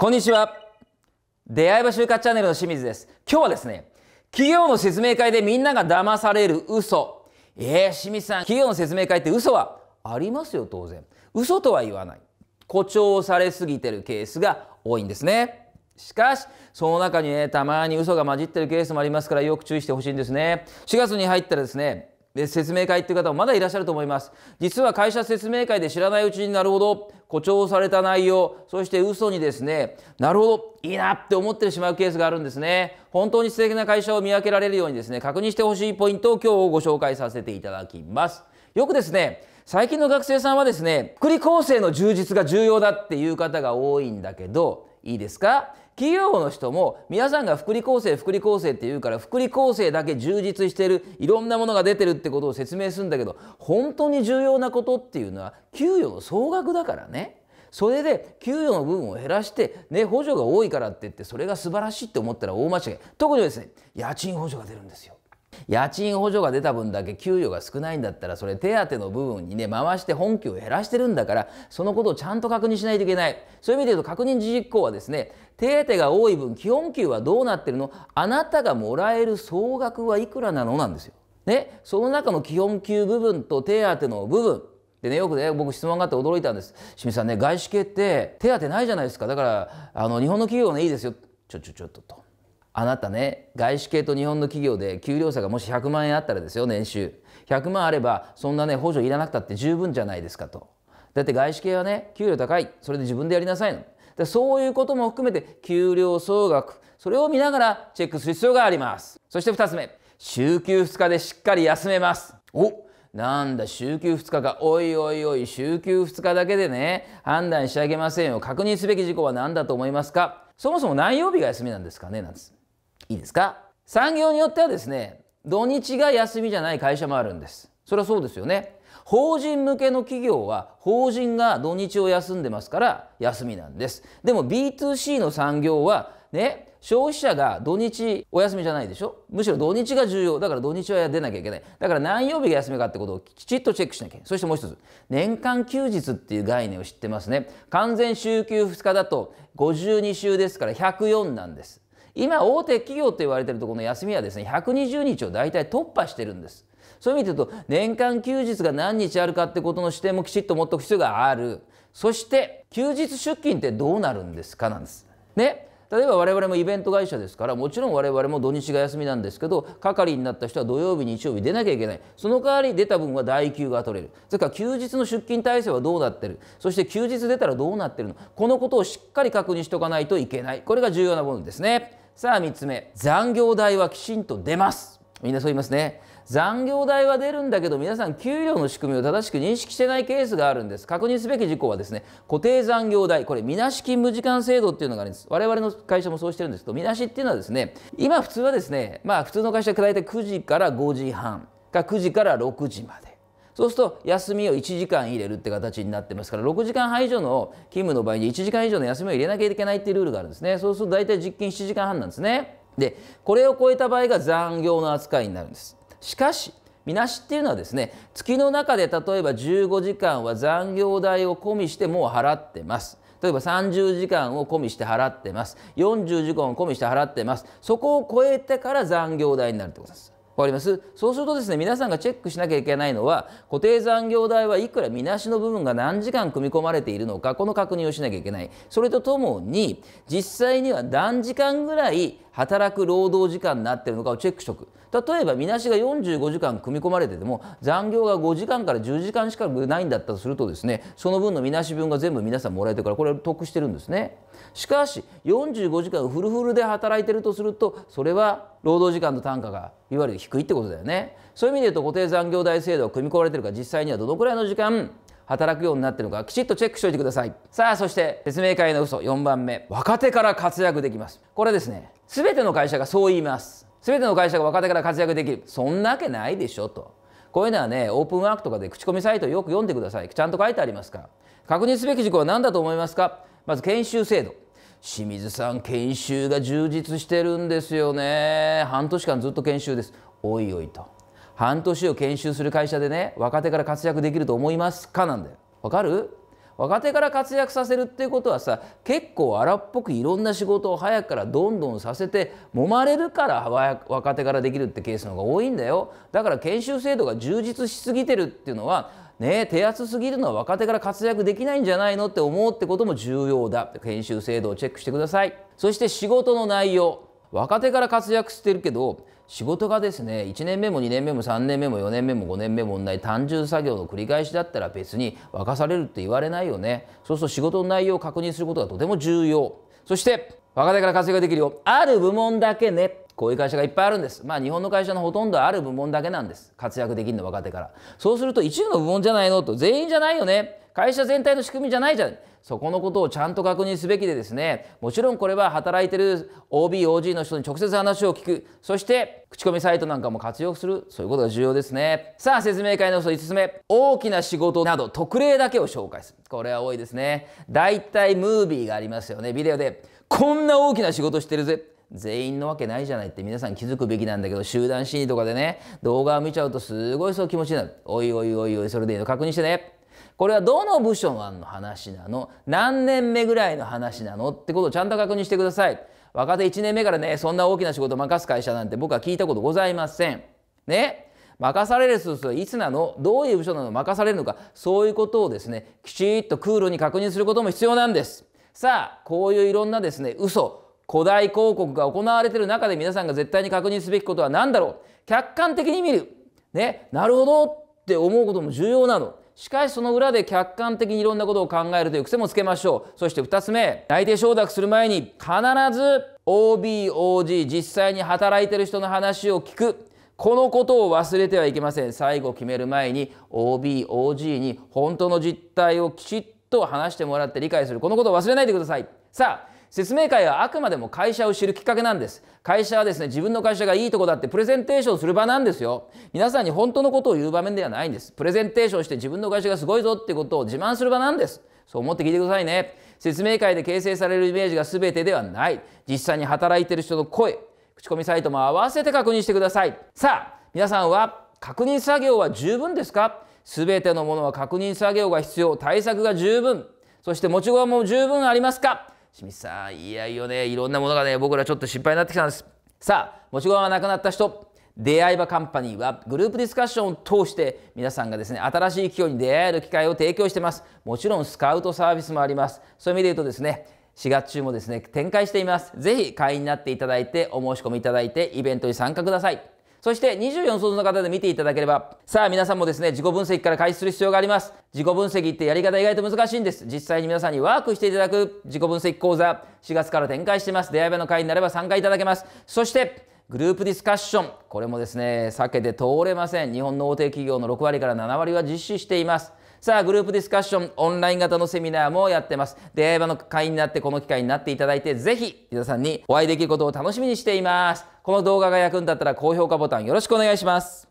こんにちは。出会い場就活チャンネルの清水です。今日はですね、企業の説明会でみんなが騙される嘘。えー、清水さん、企業の説明会って嘘はありますよ、当然。嘘とは言わない。誇張されすぎてるケースが多いんですね。しかし、その中にね、たまに嘘が混じってるケースもありますから、よく注意してほしいんですね。4月に入ったらですね、で説明会っていう方もまだいらっしゃると思います実は会社説明会で知らないうちになるほど誇張された内容そして嘘にですねなるほどいいなって思ってしまうケースがあるんですね本当に素敵な会社を見分けられるようにですね確認してほしいポイントを今日ご紹介させていただきますよくですね最近の学生さんはですね福利厚生の充実が重要だっていう方が多いんだけどいいですか企業の人も皆さんが福利厚生福利厚生って言うから福利厚生だけ充実してるいろんなものが出てるってことを説明するんだけど本当に重要なことっていうのは給与の総額だからね。それで給与の部分を減らして、ね、補助が多いからって言ってそれが素晴らしいって思ったら大間違い特にですね家賃補助が出るんですよ。家賃補助が出た分だけ給与が少ないんだったらそれ手当の部分にね回して本給を減らしてるんだからそのことをちゃんと確認しないといけないそういう意味で言うと確認事実行はですね手当が多い分基本給はどうなってるのあなたがもらえる総額はいくらなのなんですよ。ね、その中の基本給部分と手当の部分でねよくね僕質問があって驚いたんです清水さんね外資系って手当ないじゃないですかだからあの日本の企業ねいいですよちょちょちょっととあなたね外資系と日本の企業で給料差がもし100万円あったらですよ年収100万あればそんなね補助いらなくたって十分じゃないですかとだって外資系はね給料高いそれで自分でやりなさいのでそういうことも含めて給料総額それを見ながらチェックする必要がありますそして2つ目週休2日でしっかり休めますおなんだ週休2日かおいおいおい週休2日だけでね判断してあげませんよ確認すべき事項は何だと思いますかそもそも何曜日が休みなんですかねなんですいいですか産業によってはですね土日が休みじゃない会社もあるんですそれはそうですよね法人向けの企業は法人が土日を休んでますから休みなんですでも B2C の産業はね消費者が土日お休みじゃないでしょむしろ土日が重要だから土日は出なきゃいけないだから何曜日が休みかってことをきちっとチェックしなきゃいけないそしてもう一つ年間休日っていう概念を知ってますね完全週休2日だと52週ですから104なんです今大手企業と言われてるところの休みはですね120日を大体突破してるんですそういう意味で言うと年間休日が何日あるかってことの視点もきちっと持っておく必要があるそして休日出勤ってどうなるんですかなんです。ね例えば我々もイベント会社ですからもちろん我々も土日が休みなんですけど係になった人は土曜日日曜日出なきゃいけないその代わり出た分は代給が取れるそれから休日の出勤体制はどうなってるそして休日出たらどうなってるのこのことをしっかり確認しておかないといけないこれが重要なものですねさあ3つ目残業代はきちんと出ますみんなそう言いますね残業代は出るんだけど皆さん給料の仕組みを正しく認識してないケースがあるんです確認すべき事項はですね固定残業代これみなし勤務時間制度っていうのがあるんです我々の会社もそうしてるんですけどみなしっていうのはですね今普通はですねまあ普通の会社大体9時から5時半か9時から6時までそうすると休みを1時間入れるって形になってますから6時間半以上の勤務の場合に1時間以上の休みを入れなきゃいけないっていうルールがあるんですねそうすると大体実勤7時間半なんですねでこれを超えた場合が残業の扱いになるんですしかしみなしっていうのはですね月の中で例えば15時間は残業代を込みしてもう払ってます。例えば30時間を込みして払ってます40時間を込みして払ってますそこを超えてから残業代になるってことですわかりますそうするとですね皆さんがチェックしなきゃいけないのは固定残業代はいくらみなしの部分が何時間組み込まれているのかこの確認をしなきゃいけないそれとともに実際には何時間ぐらい働く労働時間になっているのかをチェックしておく例えばみなしが45時間組み込まれてても残業が5時間から10時間しかないんだったとするとですねその分のみなし分が全部皆さんもらえてるからこれ得してるんですね。しかし45時間フルフルで働いてるとするとそれは労働時間の単価がいわゆる低いってことだよねそういう意味で言うと固定残業代制度は組み込まれてるか実際にはどのくらいの時間働くようになってるのかきちっとチェックしておいてくださいさあそして説明会の嘘4番目若手から活躍できますこれですね全ての会社がそう言います全ての会社が若手から活躍できるそんなわけないでしょとこういうのはねオープンワークとかで口コミサイトよく読んでくださいちゃんと書いてありますか確認すべき事項は何だと思いますかまず研修制度清水さん研修が充実してるんですよね半年間ずっと研修ですおいおいと半年を研修する会社でね若手から活躍できると思いますかなんだよわかる若手から活躍させるっていうことはさ結構荒っぽくいろんな仕事を早くからどんどんさせて揉まれるから若手からできるってケースの方が多いんだよだから研修制度が充実しすぎてるっていうのはね、手厚すぎるのは若手から活躍できないんじゃないのって思うってことも重要だ研修制度をチェックしてくださいそして仕事の内容若手から活躍してるけど仕事がですね1年目も2年目も3年目も4年目も5年目も同じ単純作業の繰り返しだったら別に沸かされるって言われないよねそうすると仕事の内容を確認することがとても重要そして若手から活躍ができるよある部門だけねこういう会社がいっぱいあるんですまあ日本の会社のほとんどある部門だけなんです活躍できるの若手からそうすると一部の部門じゃないのと全員じゃないよね会社全体の仕組みじゃないじゃん。そこのことをちゃんと確認すべきでですねもちろんこれは働いてる OBOG の人に直接話を聞くそして口コミサイトなんかも活用するそういうことが重要ですねさあ説明会の5つ目大きな仕事など特例だけを紹介するこれは多いですねだいたいムービーがありますよねビデオでこんな大きな仕事してるぜ全員のわけないじゃないって皆さん気づくべきなんだけど集団心理とかでね動画を見ちゃうとすごいそう気持ちになるおいおいおいおいそれでいいの確認してねこれはどの部署の話なの何年目ぐらいの話なのってことをちゃんと確認してください若手1年目からねそんな大きな仕事を任す会社なんて僕は聞いたことございませんね任される人はいつなのどういう部署なの任されるのかそういうことをですねきちっとクールに確認することも必要なんですさあこういういろんなですね嘘古代広告が行われてる中で皆さんが絶対に確認すべきことは何だろう客観的に見るねなるほどって思うことも重要なのしかしその裏で客観的にいろんなことを考えるという癖もつけましょうそして2つ目内定承諾する前に必ず OBOG 実際に働いてる人の話を聞くこのことを忘れてはいけません最後決める前に OBOG に本当の実態をきちっと話してもらって理解するこのことを忘れないでくださいさあ説明会はあくまでも会社を知るきっかけなんです会社はですね自分の会社がいいとこだってプレゼンテーションする場なんですよ皆さんに本当のことを言う場面ではないんですプレゼンテーションして自分の会社がすごいぞってことを自慢する場なんですそう思って聞いてくださいね説明会で形成されるイメージが全てではない実際に働いてる人の声口コミサイトも合わせて確認してくださいさあ皆さんは確認作業は十分ですか全てのものは確認作業が必要対策が十分そして持ち駒も十分ありますか清水さんいやいよねいろんなものがね僕らちょっと心配になってきたんですさあ持ち駒がなくなった人出会い場カンパニーはグループディスカッションを通して皆さんがですね新しい企業に出会える機会を提供してますもちろんスカウトサービスもありますそういう意味で言うとですね4月中もですね展開していますぜひ会員になっていただいてお申し込みいただいてイベントに参加くださいそして24卒の方で見ていただければ、さあ皆さんもですね、自己分析から開始する必要があります。自己分析ってやり方意外と難しいんです。実際に皆さんにワークしていただく自己分析講座、4月から展開してます。出会い場の会になれば参加いただけます。そして、グループディスカッション。これもですね、避けて通れません。日本の大手企業の6割から7割は実施しています。さあ、グループディスカッション、オンライン型のセミナーもやってます。出会い場の会員になって、この機会になっていただいて、ぜひ、皆さんにお会いできることを楽しみにしています。この動画が役に立ったら高評価ボタンよろしくお願いします。